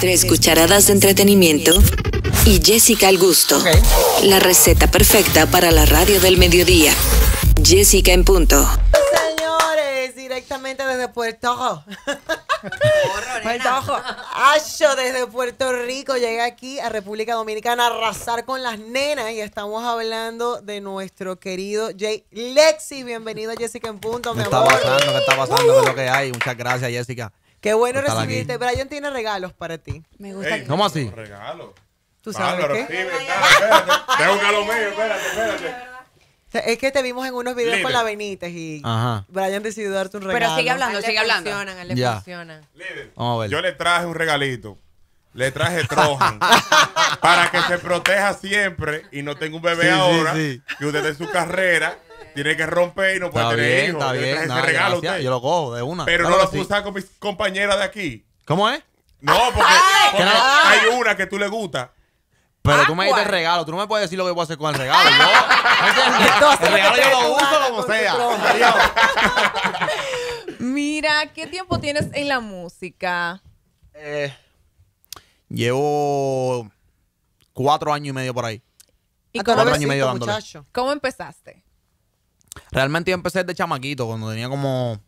Tres cucharadas de entretenimiento y Jessica al gusto. La receta perfecta para la radio del mediodía. Jessica en punto. Señores, directamente desde Puerto Rico. Puerto Rico. Acho, desde Puerto Rico Llega aquí a República Dominicana a arrasar con las nenas y estamos hablando de nuestro querido Jay Lexi. Bienvenido a Jessica en punto, mi está pasando? ¿Qué está pasando? lo que hay? Muchas gracias, Jessica. Qué bueno recibirte. Brian tiene regalos para ti. Me gusta. ¿Cómo así? Regalos. ¿Tú sabes qué? es que te vimos en unos videos con la Benítez y Brian decidió darte un regalo. Pero sigue hablando, sigue hablando. le Yo le traje un regalito. Le traje Trojan para que se proteja siempre y no tenga un bebé ahora Y que usted de su carrera tiene que romper y no puede tener hijos. Está bien, regalo usted. Yo lo cojo de una. Pero no lo puse con mis compañeras de aquí. ¿Cómo es? No, ah, porque, ah, ah, hay una que tú le gusta. Pero tú me dices el regalo, tú no me puedes decir lo que voy a hacer con el regalo. ¿no? el regalo yo lo uso como sea. Mira, ¿qué tiempo tienes en la música? Eh, llevo cuatro años y medio por ahí. ¿Y cuatro años y medio dándole. ¿Cómo empezaste? Realmente yo empecé de chamaquito, cuando tenía como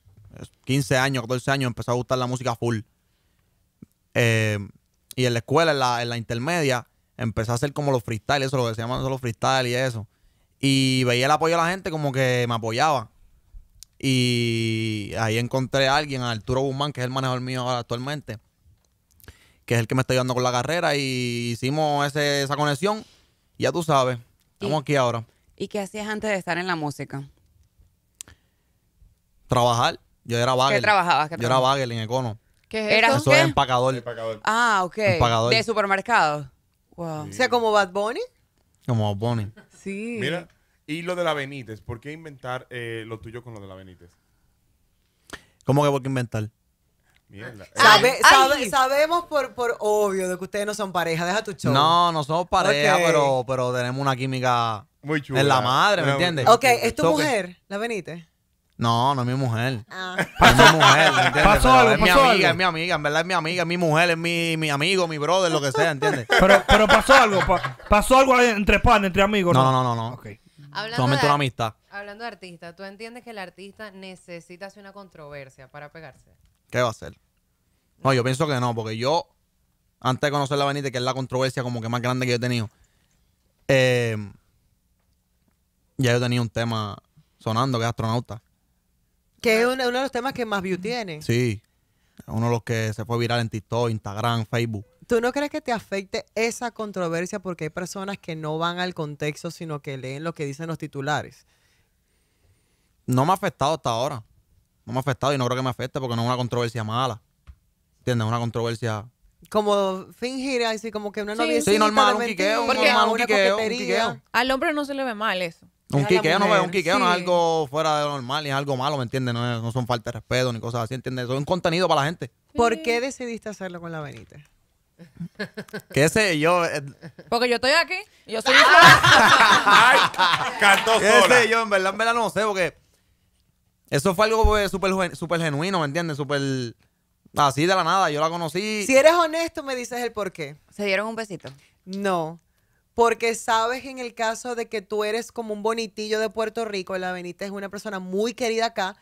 15 años, 14 años, empecé a gustar la música full. Eh, y en la escuela, en la, intermedia, empecé a hacer como los freestyles, eso, lo que se llaman los freestyles y eso. Y veía el apoyo de la gente como que me apoyaba. Y ahí encontré a alguien, a Arturo Guzmán, que es el manejador mío ahora actualmente, que es el que me está ayudando con la carrera. Y hicimos esa conexión. Ya tú sabes, estamos aquí ahora. ¿Y qué hacías antes de estar en la música? Trabajar. Yo era bagel. ¿Qué trabajabas? Yo era bagel en Econo. ¿Qué es ¿Eras Eso era empacador. Ah, ok. De supermercado. Wow. O sea, como Bad Bunny. Como Bunny Sí. Mira, y lo de la Benítez, ¿por qué inventar eh, lo tuyo con lo de la Benítez? ¿Cómo que por qué inventar? Mierda. sabemos por, obvio de que ustedes no son pareja. Deja tu show. No, no somos pareja, pero, pero tenemos una química muy chula en la madre, ¿me entiendes? Ok, ¿es tu mujer? ¿La Benítez? No, no es mi mujer. Ah. Es mi mujer, Pasó algo, es mi amiga, es mi amiga, en verdad es mi amiga, es mi mujer, es mi, amigo, mi brother, lo que sea, ¿entiendes? Pero, pasó algo, pasó algo entre pan, entre amigos, ¿no? No, no, no, no. una amistad. Hablando de artista, ¿tú entiendes que el artista necesita hacer una controversia para pegarse? ¿Qué va a hacer? No, yo pienso que no, porque yo, antes de conocer la Benítez, que es la controversia como que más grande que yo he tenido, eh, ya yo tenía un tema sonando que es astronauta. Que es eh. uno, de los temas que más views tiene. Sí. Uno de los que se fue viral en TikTok, Instagram, Facebook. ¿Tú no crees que te afecte esa controversia porque hay personas que no van al contexto, sino que leen lo que dicen los titulares? No me ha afectado hasta ahora. No me ha afectado y no creo que me afecte porque no es una controversia mala. ¿Entiendes? Es una controversia como fingir así como que una sí, novia sí normal un quiqueo porque ah, al hombre no se le ve mal eso un quiqueo, no, es algo fuera de lo normal, ni es algo malo, ¿me entiendes? No, son falta de respeto ni cosas así, ¿entiendes? Eso es un contenido para la gente. ¿Por qué decidiste hacerlo con la Benita? ¿Qué sé yo? Eh, porque yo estoy aquí. Y yo soy Ay, cantó sola. sé yo? En verdad, en verdad no sé, porque eso fue algo pues, súper genuino, ¿me entiendes? Súper así de la nada. Yo la conocí. Si eres honesto, me dices el por qué. ¿Se dieron un besito? No porque sabes en el caso de que tú eres como un bonitillo de Puerto Rico, la Benita es una persona muy querida acá,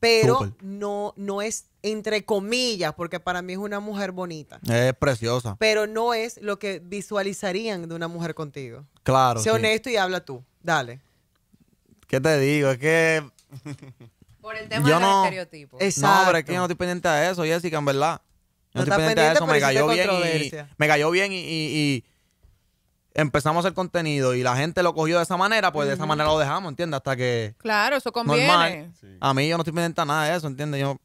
pero no, no es entre comillas, porque para mí es una mujer bonita. Es preciosa. Pero no es lo que visualizarían de una mujer contigo. Claro. Sé honesto y habla tú. Dale. ¿Qué te digo? Es que. Por el tema del de no... los estereotipos. Exacto. No, pero es que no estoy pendiente de eso, Jessica, en verdad. No, estoy pendiente, de eso. Me cayó, bien y, me cayó bien y empezamos el contenido y la gente lo cogió de esa manera, pues de esa manera lo dejamos, ¿entiendes? Hasta que. Claro, eso conviene. A mí yo no estoy pendiente nada de eso, ¿entiendes? Yo.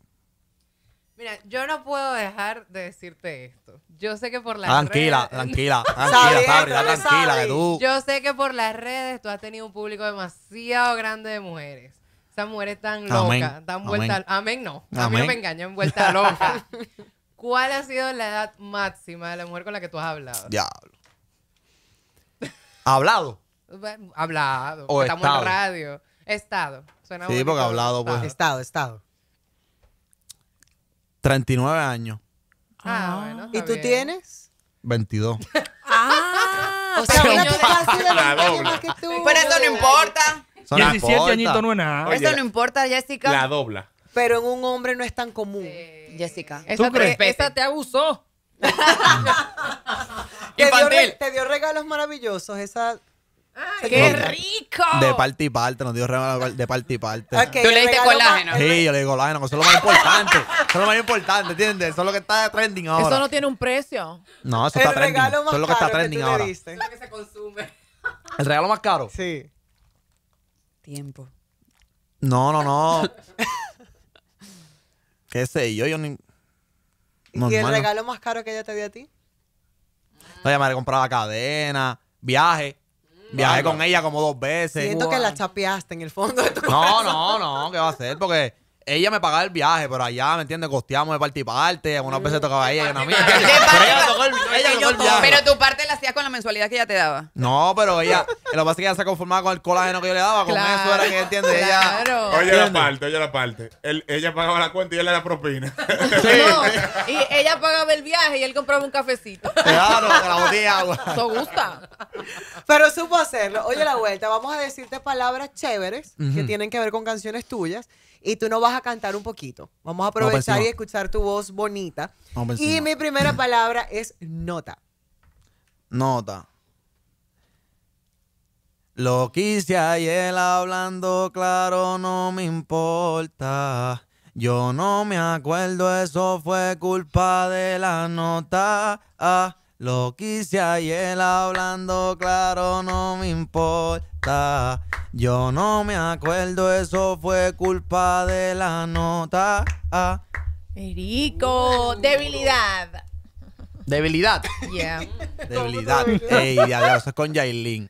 Mira, yo no puedo dejar de decirte esto. Yo sé que por las redes... Tranquila, tranquila, tranquila tranquila, tranquila, que tú... Yo sé que por las redes tú has tenido un público demasiado grande de mujeres. Esas mujeres tan locas, tan vueltas... Amén. no, a mí no me engañan, vuelta loca. ¿Cuál ha sido la edad máxima de la mujer con la que tú has hablado? Diablo. Hablado. Hablado. O estamos estado. en radio. Estado. Suena sí, porque porque hablado, pues. Estado, estado. 39 años. Ah, ah. bueno. ¿Y tú tienes? 22. ah, o sea, una casi de doble. Que tú. Pero eso no importa. 17 añitos no es nada. eso no importa, Jessica. La dobla. Pero en un hombre no es tan común, Jessica. ¿Tú esa, crees? esa te abusó. Te Dio regalos maravillosos esa ¡Qué rico! De parte y parte, nos dio regalos de parte y parte. Tú le diste colágeno. Sí, yo le digo colágeno, eso es lo más importante. eso es lo más importante, ¿entiendes? Eso es lo que está trending ahora. Eso no tiene un precio. No, eso el está trending. Eso es lo que está trending que ahora. lo que se consume. ¿El regalo más caro? Sí. Tiempo. No, no, no. ¿Qué sé yo? Yo ni. ¿Y el regalo más caro que ella te dio a ti? Entonces ella comprar la cadena, viaje. Viaje con ella como dos veces. Siento que la chapeaste en el fondo de tu No, no, no, ¿qué va a hacer? Porque ella me pagaba el viaje pero allá, ¿me entiendes? Costeamos de parte y parte. unas veces mm. tocaba ella, una mía. Pero tu parte la hacías con la mensualidad que ella te daba. No, pero ella, lo que pasa es que ella se conformaba con el colágeno que yo le daba. Con eso era que, entiende Claro. oye, la parte, oye, la parte. ella pagaba la cuenta y él le la propina. No, y ella pagaba el viaje y él compraba un cafecito. Claro, la botella agua. Eso gusta. Pero supo hacerlo. Oye, la vuelta, vamos a decirte palabras chéveres que tienen que ver con canciones tuyas y tú no vas a cantar un poquito. Vamos a pues, aprovechar y escuchar tu voz bonita. Pues, y mi primera palabra es nota. Nota. Lo quise ayer hablando claro, no me importa. Yo no me acuerdo, eso fue culpa de la nota. Ah. Lo quise ayer hablando claro, no me importa. Yo no me acuerdo, eso fue culpa de la nota. Erico, uh. debilidad. Debilidad. Yeah. Debilidad. Ey, ya, eso es con Yailin.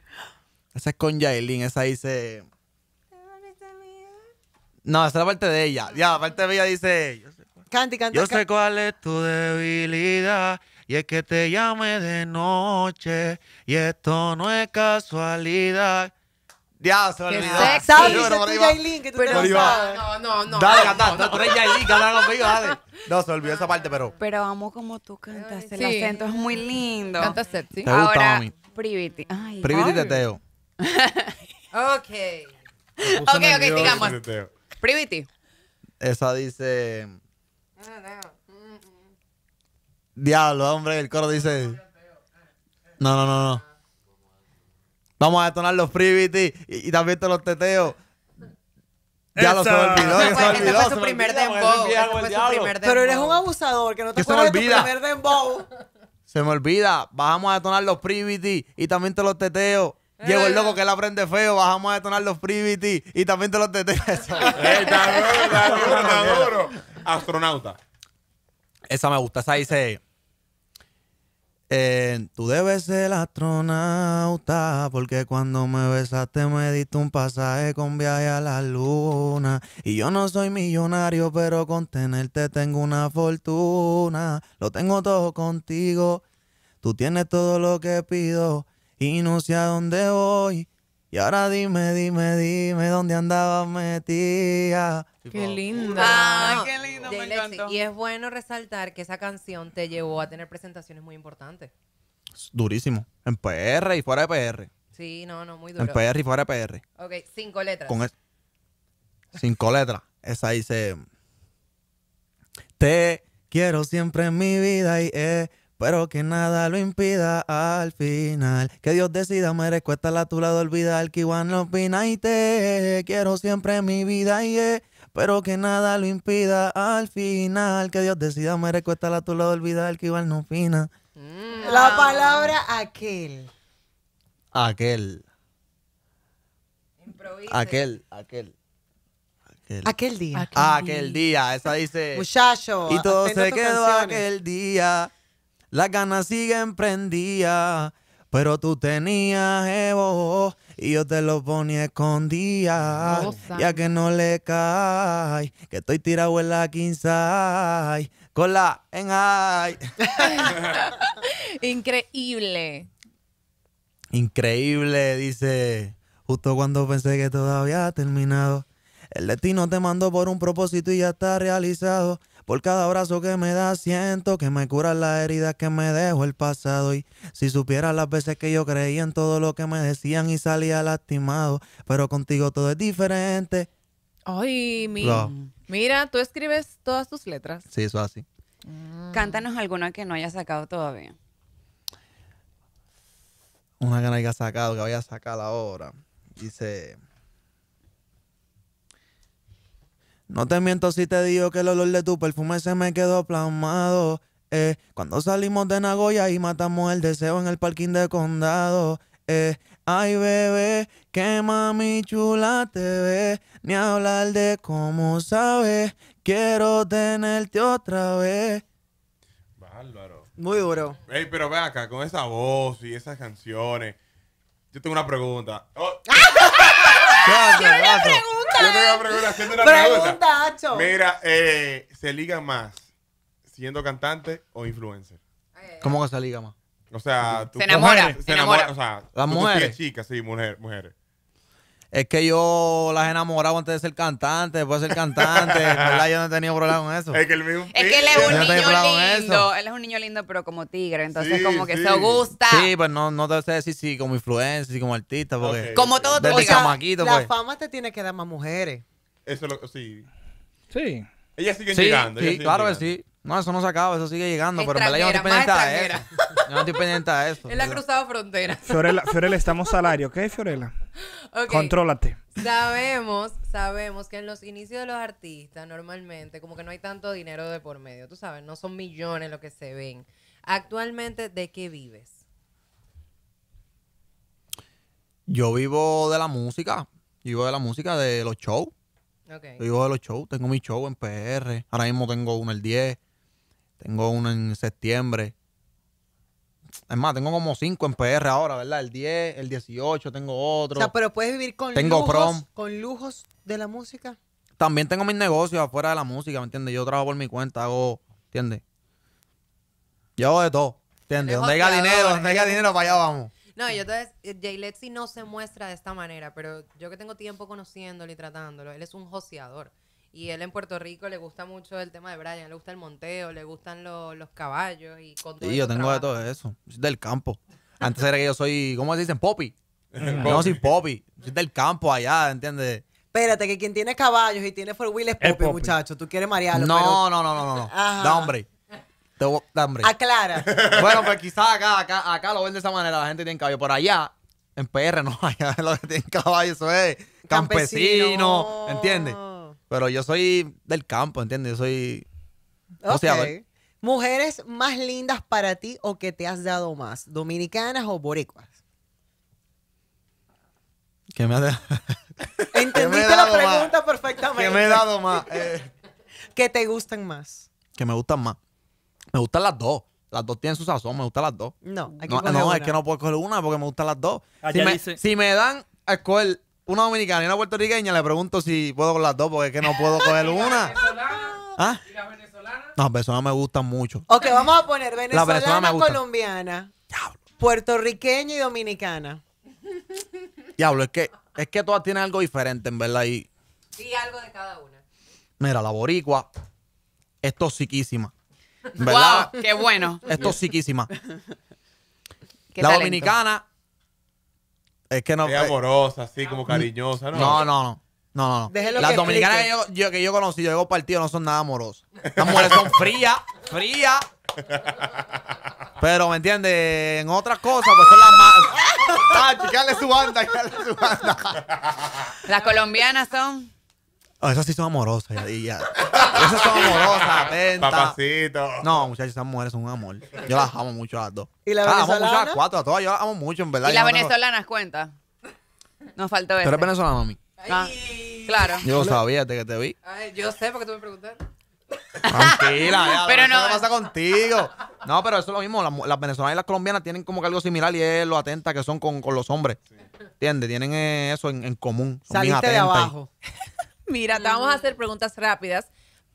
Esa es con Yailin, esa dice. No, esa es la parte de ella. Ya, la parte de ella dice. Canti, canti. Yo sé cuál es tu debilidad. Y es que te llame de noche. Y esto no es casualidad. Ya, se olvidó. Exacto. pero no, no, no, no. Dale, cantá. Tú eres que habla conmigo, dale. No, se olvidó esa parte, pero... Pero vamos como tú cantaste. El acento es muy lindo. Cantas sí. Te gusta, mami. Privity. Ay, Privity teteo. ok. Ok, ok, digamos. Privity. Esa dice... No, no. Diablo, hombre, el coro dice. No, no, no, no. Vamos a detonar los privity y, también te los teteo. Ya lo se me olvidó, Este se me olvidó. Fue su primer dembow. Pero eres un abusador que no te acuerdas de tu primer dembow. Se me olvida. Bajamos a detonar los privity y también te los teteo. Llevo el eh. loco que él aprende feo, bajamos a detonar los privity y también te los teteo. Está duro, está duro, Astronauta. Esa me gusta, esa dice... Eh, tú debes ser astronauta, porque cuando me besaste me diste un pasaje con viaje a la luna. Y yo no soy millonario, pero con tenerte tengo una fortuna. Lo tengo todo contigo, tú tienes todo lo que pido y no sé a dónde voy. Y ahora dime, dime, dime dónde andabas metida. Qué linda. Ah, ah qué lindo, me encantó. Y es bueno resaltar que esa canción te llevó a tener presentaciones muy importantes. Durísimo. En PR y fuera de PR. Sí, no, no, muy duro. En PR y fuera de PR. Ok, cinco letras. Cinco letras. Esa dice... Te quiero siempre en mi vida y eh, pero que nada lo impida al final. Que Dios decida, merezco estar la tu lado, olvidar que igual no opina y te quiero siempre en mi vida y Pero que nada lo impida al final. Que Dios decida, me recuesta la tu lado, olvidar que igual no opina. Mm. La palabra aquel. Aquel. Aquel, aquel. Aquel, día. Aquel, ah, día. Esa dice. Muchacho. Y todo se quedó aquel día. Las ganas siguen prendidas, pero tú tenías Evo y yo te lo ponía escondida. Ya que no le cae, que estoy tirado en la quinza. Con la en ay, Increíble. Increíble, dice. Justo cuando pensé que todo había terminado. El destino te mandó por un propósito y ya está realizado. Por cada abrazo que me da, siento que me curan las heridas que me dejó el pasado. Y si supieras las veces que yo creía en todo lo que me decían y salía lastimado, pero contigo todo es diferente. Ay, mi, mira, tú escribes todas tus letras. Sí, eso así. Mm. Cántanos alguna que no hayas sacado todavía. Una que no haya sacado, que vaya a sacar ahora. Dice. No te miento si te digo que el olor de tu perfume se me quedó plasmado. Eh, cuando salimos de Nagoya y matamos el deseo en el parking de condado. Eh, ay, bebé, que mami chula te ve. Ni hablar de cómo sabes. Quiero tenerte otra vez. Bárbaro. Muy duro. Ey, pero ve acá, con esa voz y esas canciones. Yo tengo una pregunta. ¿Qué Una pregunta? Yo pregunta. Acho. Mira, eh, ¿se liga más siendo cantante o influencer? Eh. ¿Cómo que se liga más? O sea, tú Se enamora, se enamora. O sea, las mujeres. Chicas, sí, mujeres mujeres es que yo las he enamorado antes de ser cantante, después de ser cantante. yo no he tenido problema con eso. Es que, él es, un es niño lindo. Él es un niño lindo, pero como tigre. Entonces, como que se gusta. Sí, pues no, no te sé decir si como influencer, si como artista. Porque Como todo todo. la pues. fama te tiene que dar más mujeres. Eso lo, sí. Sí. Ellas siguen llegando. sí, claro que sí. No, eso no se acaba, eso sigue llegando, pero en verdad yo no estoy pendiente a eso. Yo no estoy pendiente a eso. Él ha cruzado fronteras. Fiorella, estamos salario, es Fiorella? Okay. Sabemos, sabemos que en los inicios de los artistas normalmente como que no hay tanto dinero de por medio, tú sabes, no son millones lo que se ven. Actualmente, ¿de qué vives? Yo vivo de la música, vivo de la música, de los shows. vivo de los shows, tengo mi show en PR, ahora mismo tengo uno el 10, tengo uno en septiembre, es más, tengo como 5 en PR ahora, ¿verdad? El 10, el 18, tengo otro. O sea, pero puedes vivir con tengo lujos, con lujos de la música. También tengo mis negocios afuera de la música, ¿me entiendes? Yo trabajo por mi cuenta, hago, ¿entiendes? Yo hago de todo, ¿entiendes? Donde haya dinero, donde haya dinero, para allá vamos. No, yo entonces, eh, Jay Letzi no se muestra de esta manera, pero yo que tengo tiempo conociéndolo y tratándolo, él es un joseador. Y él en Puerto Rico le gusta mucho el tema de Brian, le gusta el monteo, le gustan los caballos y con todo Y yo tengo de todo eso, soy del campo. Antes era que yo soy, ¿cómo se dicen? Poppy. no, soy Poppy, soy del campo allá, ¿entiendes? Espérate, que quien tiene caballos y tiene four wheels es Poppy, muchacho. Tú quieres marearlo. No, pero... no, no, no, no. Da hombre. Te hombre a Aclara. bueno, pues quizás acá, acá, acá lo ven de esa manera, la gente tiene caballo. Por allá, en PR, no, allá lo que tienen caballos eso es campesino ¿entiendes? Pero yo soy del campo, ¿entiendes? Yo soy. O sea, Mujeres más lindas para ti o que te has dado más, dominicanas o boricuas. ¿Qué me ha dado? Entendiste la pregunta perfectamente. ¿Qué me he dado más? Eh. ¿Qué te gustan más? Que me gustan más. Me gustan las dos. Las dos tienen su sazón, me gustan las dos. No, hay que no, no es que no puedo coger una porque me gustan las dos. Ah, si me, si me, dan a escoger una dominicana y una puertorriqueña, le pregunto si puedo con las dos, porque es que no puedo coger una. ¿Ah? ¿Y las venezolanas? Las me gustan mucho. Ok, vamos a poner venezolana, y colombiana, Diablo. puertorriqueña y dominicana. Diablo, es que, es que todas tienen algo diferente, en verdad. Y, y algo de cada una. Mira, la boricua es toxiquísima. ¿Verdad? Wow, qué bueno. Es toxiquísima. la dominicana es que no. Es eh, amorosa, así como cariñosa, ¿no? No, no, no. No, Las dominicanas que yo, que yo conocí, yo digo partido, no son nada amorosas. Las mujeres son frías, frías. Pero, ¿me entiendes? En otras cosas, pues son las más. ah, chicale su banda, chicale su banda. Las colombianas son. Oh, esas sí son amorosas. Ya, ya. Esas son amorosas, atentas. Papacito. No, muchachos, esas mujeres son un amor. Yo las amo mucho a las dos. ¿Y ah, las amo a las cuatro, a todas. Yo las amo mucho, en verdad. ¿Y las venezolanas cuenta? Nos faltó eso. ¿Tú eres venezolana, mami? Ah, claro. Yo sabía desde que te vi. Ay, yo sé porque tú me preguntaste. Tranquila, pero no. ¿Qué pasa contigo? No, pero eso es lo mismo. Las, venezolanas y las colombianas tienen como que algo similar y es lo atenta que son con, con los hombres. ¿Entiendes? Tienen eh, eso en, común. Son Saliste de abajo. Mira, te vamos a hacer preguntas rápidas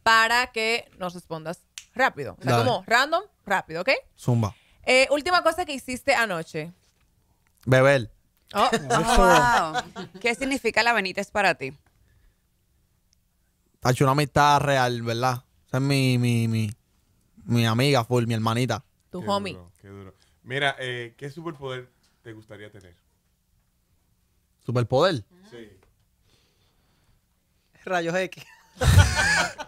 para que nos respondas rápido. O sea, como random, rápido, ¿ok? Zumba. Eh, última cosa que hiciste anoche. Beber. Oh, ¿Qué significa la es para ti? Ha hecho una amistad real, ¿verdad? Esa es mi, mi, mi, mi amiga, full, mi hermanita. tu homie. qué duro. Mira, eh, ¿qué superpoder te gustaría tener? Superpoder. Rayos X.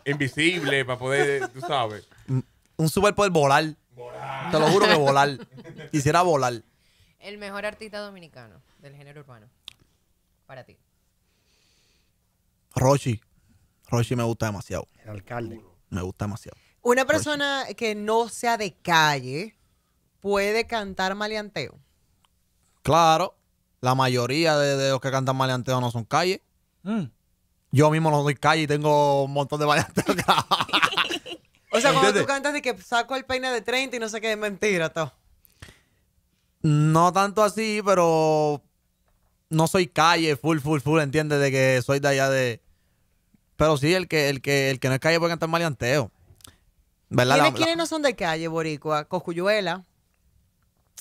Invisible, para poder, tú sabes. Un superpoder volar. Volar. Te lo juro que volar. Quisiera volar. El mejor artista dominicano del género urbano. Para ti. Rochi. Rochi me gusta demasiado. El alcalde. Me gusta demasiado. Una persona que no sea de calle puede cantar maleanteo. Claro. La mayoría de, los que cantan maleanteo no son calle. Mm yo mismo no soy calle y tengo un montón de variantes. o sea, cuando tú cantas de que saco el peine de 30 y no sé qué, es mentira, todo. No tanto así, pero no soy calle, full, full, full, ¿entiendes? De que soy de allá de... Pero sí, el que, el que, el que no es calle puede cantar maleanteo. ¿Verdad? ¿Quiénes, no son de calle, boricua? ¿Cocuyuela?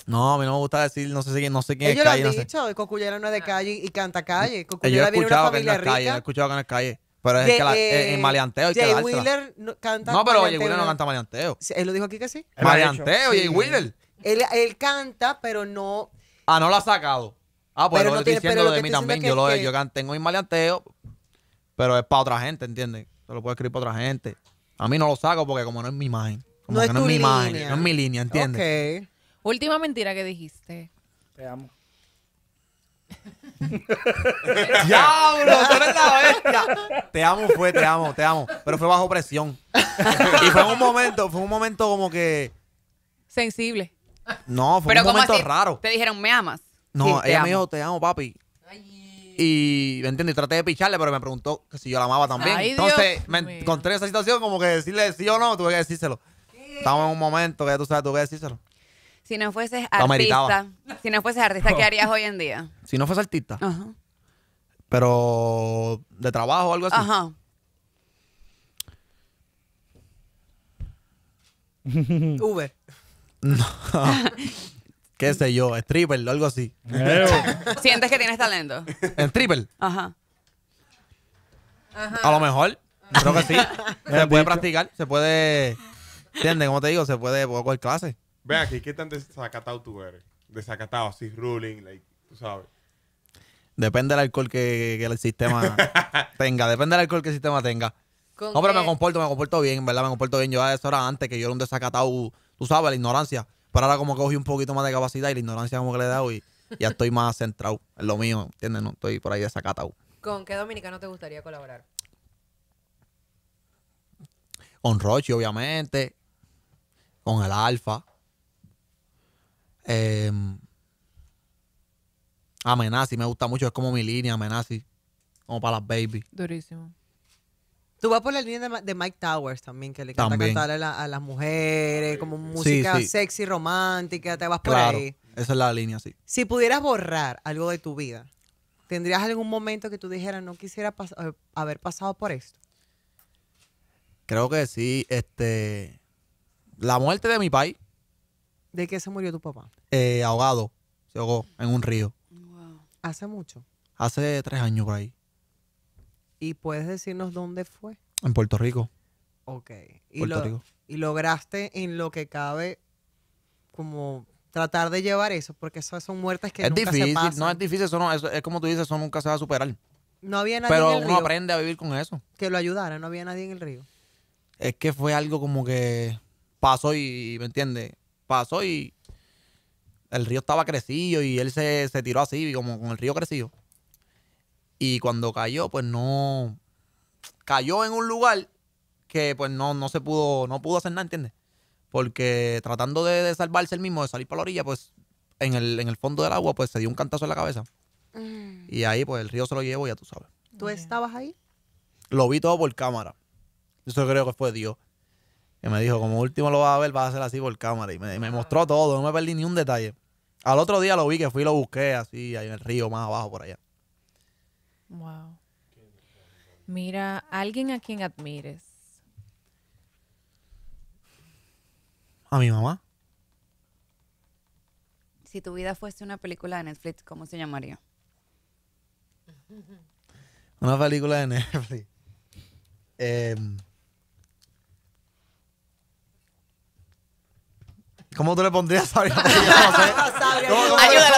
No, a mí no me gusta decir, no sé, no sé quién es calle. lo han dicho, sé. Cocuyera no es de ah. calle y canta calle. Cocuyera viene una familia rica. Yo calle, he escuchado que no es calle. Pero es el que la, eh, maleanteo Jay Wheeler no, canta No, pero Jay Wheeler no canta maleanteo. Él lo dijo aquí que sí. Maleanteo, Jay Wheeler. Él, él canta, pero no... Ah, no lo ha sacado. Ah, pues lo estoy diciendo diciendo de mí también. Yo, lo, tengo mi maleanteo, pero es para otra gente, ¿entiendes? Se lo puedo escribir para otra gente. A mí no lo saco porque como no es mi imagen. Como no, es, mi imagen, no es mi línea, ¿entiendes? Ok. Última mentira que dijiste. Te amo. ¡Diablo! ¡Tú eres la bestia! Te amo fue, te amo, te amo. Pero fue bajo presión. y fue un momento, fue un momento como que... Sensible. No, fue un momento raro. Te dijeron, ¿me amas? No, ella me dijo, te amo, papi. Y, ¿me entendí, traté de picharle, pero me preguntó si yo la amaba también. Entonces, me encontré en esa situación como que decirle sí o no, tuve que decírselo. Estamos en un momento que ya tú sabes, tuve que decírselo. Si no fueses artista, si no fueses artista, ¿qué harías hoy en día? Si no fueses artista, pero de trabajo o algo así. Ajá. Uber. No. ¿Qué sé yo? Stripper o algo así. ¿Sientes que tienes talento? el stripper? Ajá. Ajá. A lo mejor. Creo que sí. se puede practicar, se puede. ¿Entiendes? Como te digo, se puede coger clases. Ve aquí, ¿qué tan desacatado tú eres? Desacatado, así, ruling, like, tú sabes. Depende del alcohol que, el sistema tenga. Depende del alcohol que el sistema tenga. No, pero me comporto, me comporto bien, ¿verdad? Me comporto bien. Yo a eso era antes, que yo era un desacatado, tú sabes, la ignorancia. Pero ahora como que cogí un poquito más de capacidad y la ignorancia como que le he dado y ya estoy más centrado Es lo mío, ¿entiendes? No estoy por ahí desacatado. ¿Con qué dominicano te gustaría colaborar? Con Rochi, obviamente. Con el Alfa. Eh, Amenazi me gusta mucho, es como mi línea, Amenazi, como para las babies Durísimo. Tú vas por la línea de, Mike Towers también, que le encanta cantar a, las mujeres, como música sexy, romántica, te vas por ahí. Esa es la línea, sí. Si pudieras borrar algo de tu vida, ¿tendrías algún momento que tú dijeras, no quisiera eh, haber pasado por esto? Creo que sí, este, la muerte de mi país ¿De qué se murió tu papá? Eh, ahogado, se ahogó en un río. Wow. ¿Hace mucho? Hace tres años por ahí. ¿Y puedes decirnos dónde fue? En Puerto Rico. Ok. ¿Y, Puerto Rico. y lograste en lo que cabe como tratar de llevar eso? Porque esas son muertes que es nunca difícil, se No, es difícil, eso no, eso, es como tú dices, eso nunca se va a superar. No había nadie en el río. Pero uno aprende a vivir con eso. que lo ayudara, no había nadie en el río. Es que fue algo como que pasó y, ¿me entiendes? pasó y el río estaba crecido y él se, tiró así, como con el río crecido. Y cuando cayó, pues no. Cayó en un lugar que pues no, no se pudo, no pudo hacer nada, ¿entiendes? Porque tratando de, salvarse el mismo, de salir para la orilla, pues en el, en el, fondo del agua, pues se dio un cantazo en la cabeza. Mm. Y ahí, pues el río se lo llevó, ya tú sabes. ¿Tú estabas ahí? Lo vi todo por cámara. Eso creo que fue Dios me dijo, como último lo vas a ver, vas a hacer así por cámara. Y me, mostró todo, no me perdí ni un detalle. Al otro día lo vi, que fui y lo busqué así, ahí en el río, más abajo, por allá. Wow. Mira, alguien a quien admires. A mi mamá. Si tu vida fuese una película de Netflix, ¿cómo se llamaría? Una película de Netflix. Eh, ¿Cómo tú le pondrías Sabrina? Ayúdala,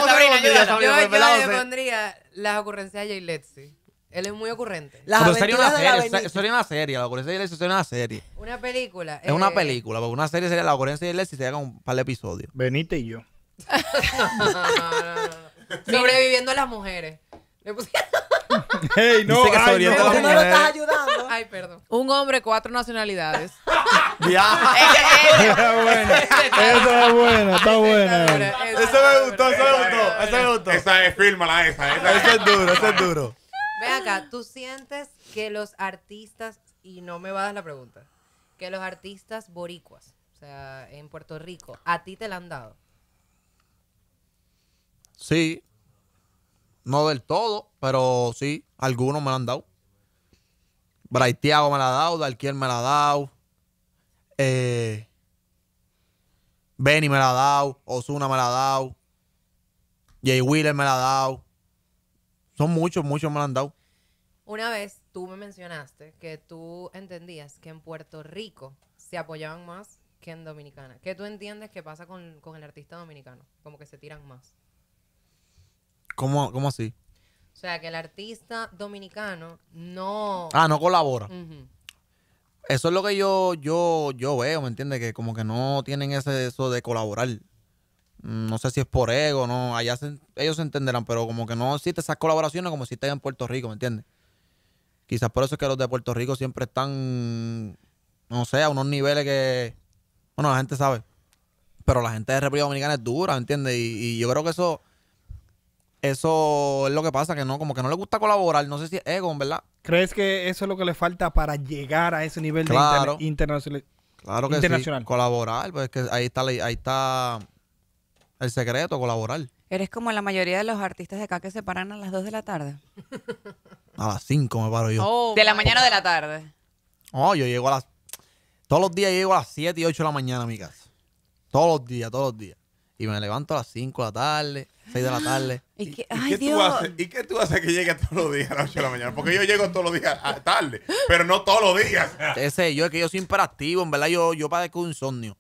Sabrina, Yo, le pondría las ocurrencias de Jay Letzi. Él es muy ocurrente. Pero sería una serie, sería una serie, la ocurrencia de Jay Letzi sería una serie. Una película. Es una eh, película, porque una serie sería la ocurrencia de Jay Letzi sería con un par de episodios. Benita y yo. Sobreviviendo a las mujeres. Me pusieron. no! ay, no, no lo estás ayudando. Ay, perdón. Un hombre, cuatro nacionalidades. Ya. Eh, eh, eh. ¡Eso Esa es buena, está buena. Eso me gustó, eso me gustó, eso me gustó. Esa es, fírmala esa. esa. Eso es duro, eso es duro. Ven acá, ¿tú sientes que los artistas, y no me va a dar la pregunta, que los artistas boricuas, o sea, en Puerto Rico, a ti te la han dado? Sí, no del todo, pero sí, algunos me la han dado. Braiteago me la ha dado, Dalquier me la ha dado. Eh, Benny me la ha dado, Osuna me la ha dado, Jay Wheeler me la ha dado. Son muchos, muchos me la han dado. Una vez tú me mencionaste que tú entendías que en Puerto Rico se apoyaban más que en Dominicana. ¿Qué tú entiendes que pasa con, con el artista dominicano? Como que se tiran más. ¿Cómo, así? O sea, que el artista dominicano no... Ah, no colabora. Eso es lo que yo, yo, yo veo, ¿me entiendes? Que como que no tienen ese, eso de colaborar. Mm, no sé si es por ego, no. Allá ellos entenderán, pero como que no existe esas colaboraciones como si existen en Puerto Rico, ¿me entiendes? Quizás por eso es que los de Puerto Rico siempre están, no sé, a unos niveles que, bueno, la gente sabe. Pero la gente de República Dominicana es dura, ¿me entiendes? y yo creo que eso eso es lo que pasa, que no, como que no le gusta colaborar. No sé si es Egon, ¿verdad? ¿Crees que eso es lo que le falta para llegar a ese nivel de internacional? Claro que sí. Colaborar, pues que ahí está, ahí está el secreto, colaborar. Eres como la mayoría de los artistas de acá que se paran a las 2 de la tarde. A las 5 me paro yo. Oh, de la mañana o de la tarde. Oh, yo llego a las. Todos los días llego a las 7 y 8 de la mañana a mi casa. Todos los días, todos los días. Y me levanto a las 5 de la tarde. 6 de la tarde. ¿Y, qué, ¿Y qué tú haces, ¿Y qué tú haces que llegues todos los días a las 8 de la mañana? Porque yo llego todos los días a tarde, pero no todos los días. Ese, yo es que yo soy imperativo, en verdad yo, yo padezco insomnio.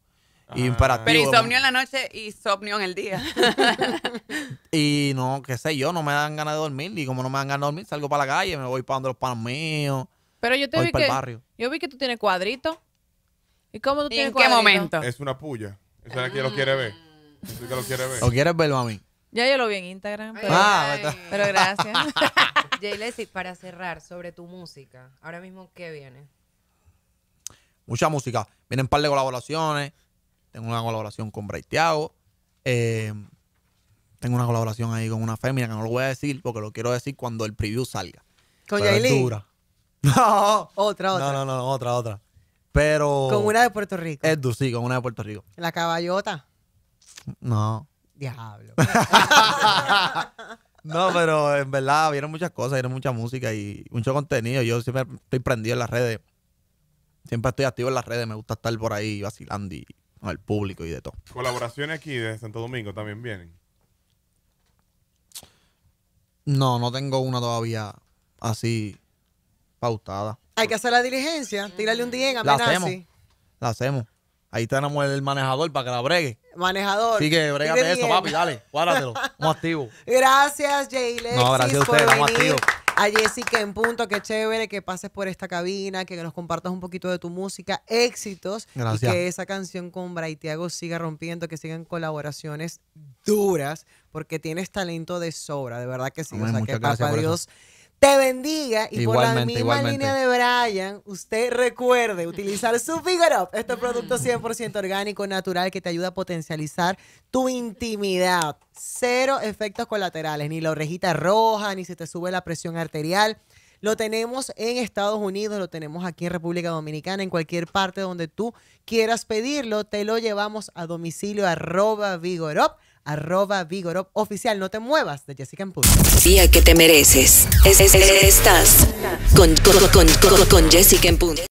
Ah. Imperativo. Pero insomnio en la noche y insomnio en el día. y no, qué sé yo, no me dan ganas de dormir. Y como no me dan ganas de dormir, salgo para la calle, me voy para donde los panos míos. Pero yo te vi que, Yo vi que tú tienes cuadrito. ¿Y cómo tú tienes en qué momento? Es una puya. esa es la que lo quiere ver. Eso es que lo quiere ver. ¿Lo quieres ver, mami? Ya yo lo vi en Instagram. Pero, ah, pero gracias. Jay para cerrar sobre tu música, ahora mismo, ¿qué viene? Mucha música. Vienen un par de colaboraciones. Tengo una colaboración con Braithiago. Eh, tengo una colaboración ahí con una fémina que no lo voy a decir porque lo quiero decir cuando el preview salga. ¿Con dura. No. Otra, otra. No, no, no, otra, otra. Pero. Con una de Puerto Rico. Es sí, con una de Puerto Rico. La caballota. No. Diablo. no, pero en verdad vieron muchas cosas, vieron mucha música y mucho contenido. Yo siempre estoy prendido en las redes. Siempre estoy activo en las redes. Me gusta estar por ahí vacilando y con el público y de todo. ¿Colaboraciones aquí de Santo Domingo también vienen? No, no tengo una todavía así pautada. Hay que hacer la diligencia, tírale un día, La hacemos. La hacemos. Ahí tenemos el manejador para que la bregue manejador. Sigue, que brégate eso, papi, dale, guárdatelo. como activo. Gracias, Jay Lexis, No, gracias a A Jessica en punto, que chévere que pases por esta cabina, que nos compartas un poquito de tu música, éxitos. Y que esa canción con Tiago siga rompiendo, que sigan colaboraciones duras, porque tienes talento de sobra, de verdad que sí. o sea, que papá Dios te bendiga y por la misma línea de Brian, usted recuerde utilizar su vigorop. este producto 100% orgánico, natural, que te ayuda a potencializar tu intimidad. Cero efectos colaterales, ni la orejita roja, ni se te sube la presión arterial. Lo tenemos en Estados Unidos, lo tenemos aquí en República Dominicana, en cualquier parte donde tú quieras pedirlo, te lo llevamos a domicilio arroba Vigorop arroba Vigorop oficial. No te muevas de Jessica en Sí, Día que te mereces. Es, estás con, con, con, con Jessica en